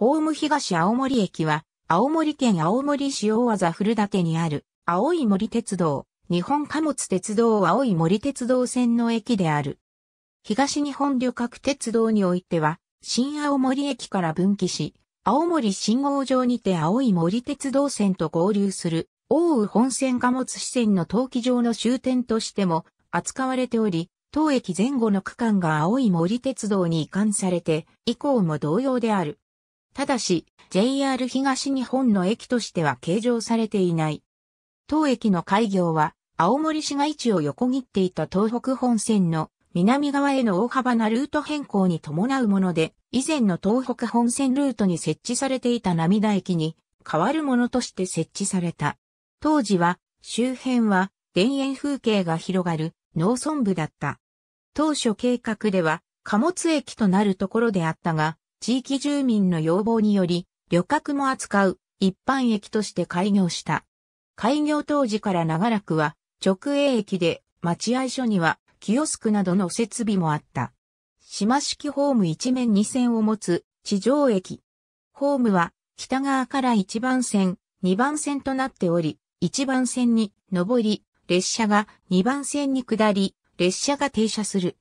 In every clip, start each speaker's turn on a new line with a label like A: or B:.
A: ホーム東青森駅は、青森県青森市大技古館にある、青い森鉄道、日本貨物鉄道青い森鉄道線の駅である。東日本旅客鉄道においては、新青森駅から分岐し、青森信号場にて青い森鉄道線と合流する、大宇本線貨物支線の陶器場の終点としても扱われており、当駅前後の区間が青い森鉄道に移管されて、以降も同様である。ただし、JR 東日本の駅としては計上されていない。当駅の開業は、青森市街地を横切っていた東北本線の南側への大幅なルート変更に伴うもので、以前の東北本線ルートに設置されていた涙駅に変わるものとして設置された。当時は、周辺は田園風景が広がる農村部だった。当初計画では貨物駅となるところであったが、地域住民の要望により、旅客も扱う一般駅として開業した。開業当時から長らくは直営駅で待合所にはキオスクなどの設備もあった。島式ホーム一面二線を持つ地上駅。ホームは北側から一番線、二番線となっており、一番線に上り、列車が二番線に下り、列車が停車する。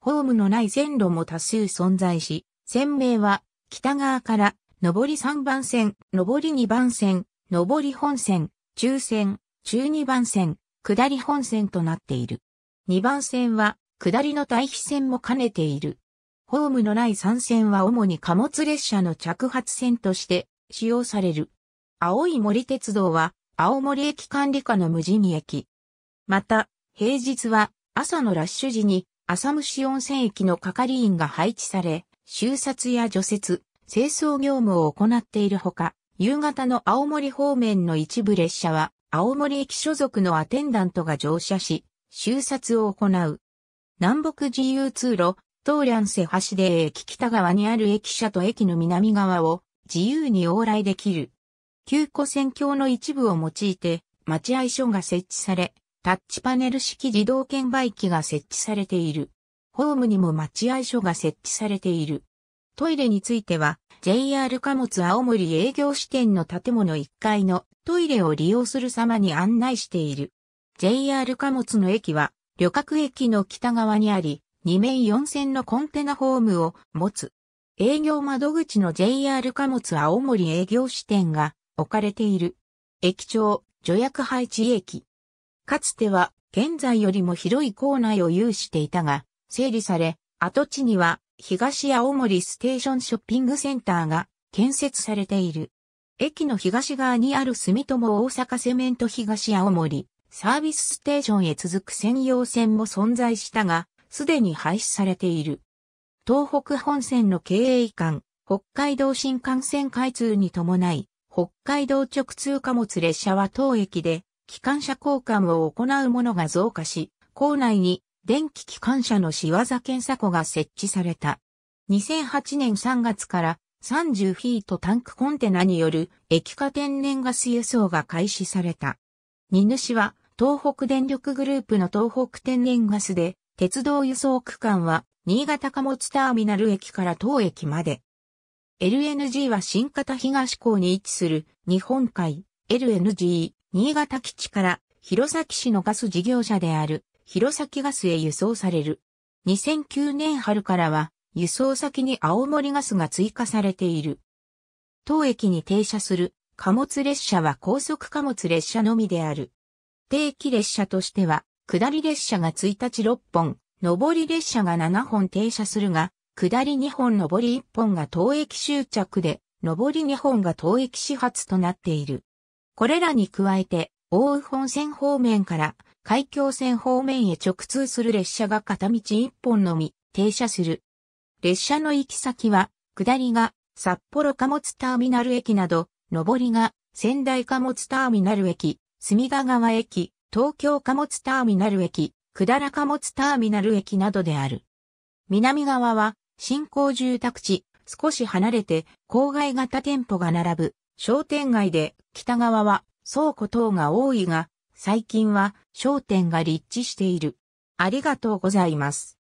A: ホームのない線路も多数存在し、線名は、北側から、上り3番線、上り2番線、上り本線、中線、中2番線、下り本線となっている。2番線は、下りの対比線も兼ねている。ホームのない3線は主に貨物列車の着発線として使用される。青い森鉄道は、青森駅管理下の無人駅。また、平日は、朝のラッシュ時に、浅虫温泉駅の係員が配置され、修札や除雪、清掃業務を行っているほか、夕方の青森方面の一部列車は、青森駅所属のアテンダントが乗車し、修札を行う。南北自由通路、東蘭瀬橋で駅北側にある駅舎と駅の南側を自由に往来できる。旧古線橋の一部を用いて、待合所が設置され、タッチパネル式自動券売機が設置されている。ホームにも待合所が設置されている。トイレについては、JR 貨物青森営業支店の建物1階のトイレを利用する様に案内している。JR 貨物の駅は、旅客駅の北側にあり、2面4線のコンテナホームを持つ。営業窓口の JR 貨物青森営業支店が置かれている。駅長、助役配置駅。かつては、現在よりも広い構内を有していたが、整理され、跡地には東青森ステーションショッピングセンターが建設されている。駅の東側にある住友大阪セメント東青森サービスステーションへ続く専用線も存在したが、すでに廃止されている。東北本線の経営移管、北海道新幹線開通に伴い、北海道直通貨物列車は当駅で、機関車交換を行うものが増加し、構内に電気機関車の仕業検査庫が設置された。2008年3月から30フィートタンクコンテナによる液化天然ガス輸送が開始された。荷主は東北電力グループの東北天然ガスで鉄道輸送区間は新潟貨物ターミナル駅から当駅まで。LNG は新潟東港に位置する日本海 LNG 新潟基地から弘前市のガス事業者である弘前ガスへ輸送される。2009年春からは、輸送先に青森ガスが追加されている。当駅に停車する貨物列車は高速貨物列車のみである。定期列車としては、下り列車が1日6本、上り列車が7本停車するが、下り2本上り1本が当駅終着で、上り2本が当駅始発となっている。これらに加えて、大宇本線方面から海峡線方面へ直通する列車が片道1本のみ停車する。列車の行き先は、下りが札幌貨物ターミナル駅など、上りが仙台貨物ターミナル駅、隅田川駅、東京貨物ターミナル駅、百済貨物ターミナル駅などである。南側は、新興住宅地、少し離れて、郊外型店舗が並ぶ、商店街で、北側は、倉庫等が多いが、最近は商店が立地している。ありがとうございます。